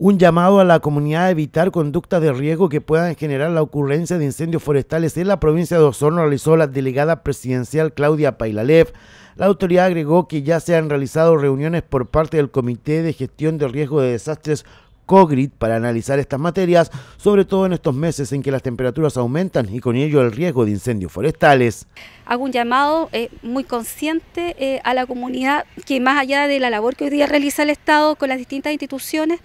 un llamado a la comunidad a evitar conductas de riesgo que puedan generar la ocurrencia de incendios forestales en la provincia de Osorno realizó la delegada presidencial Claudia Pailalev. La autoridad agregó que ya se han realizado reuniones por parte del Comité de Gestión de Riesgo de Desastres COGRID para analizar estas materias, sobre todo en estos meses en que las temperaturas aumentan y con ello el riesgo de incendios forestales. Hago un llamado eh, muy consciente eh, a la comunidad que más allá de la labor que hoy día realiza el Estado con las distintas instituciones,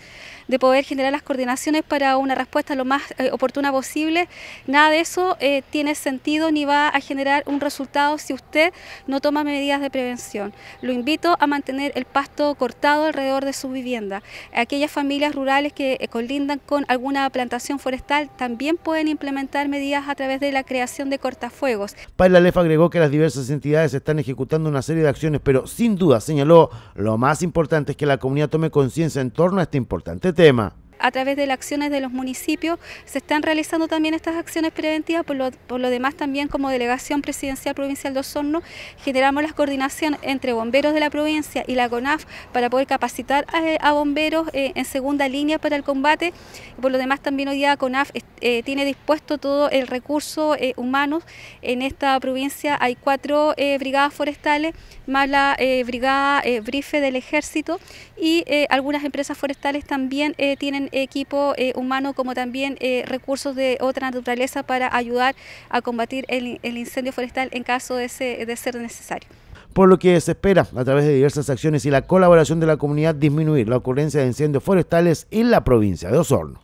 de poder generar las coordinaciones para una respuesta lo más eh, oportuna posible, nada de eso tiene sentido ni va a generar un resultado si usted no toma medidas de prevención. Lo invito a mantener el pasto cortado alrededor de su vivienda. Aquellas familias rurales que colindan con alguna plantación forestal también pueden implementar medidas a través de la creación de cortafuegos. Lef agregó que las diversas entidades están ejecutando una serie de acciones, pero sin duda señaló lo más importante es que la comunidad tome conciencia en torno a este importante tema a través de las acciones de los municipios se están realizando también estas acciones preventivas, por lo, demás también como Delegación Presidencial Provincial de Osorno generamos la coordinación entre bomberos de la provincia y la CONAF para poder capacitar a, bomberos eh, en segunda línea para el combate, por lo demás también hoy día CONAF eh, tiene dispuesto todo el recurso eh, humano, en esta provincia hay cuatro brigadas forestales, más la brigada brife del ejército y algunas empresas forestales también tienen equipo eh, humano como también eh, recursos de otra naturaleza para ayudar a combatir el, incendio forestal en caso de, de ser necesario por lo que se espera a través de diversas acciones y la colaboración de la comunidad disminuir la ocurrencia de incendios forestales en la provincia de Osorno.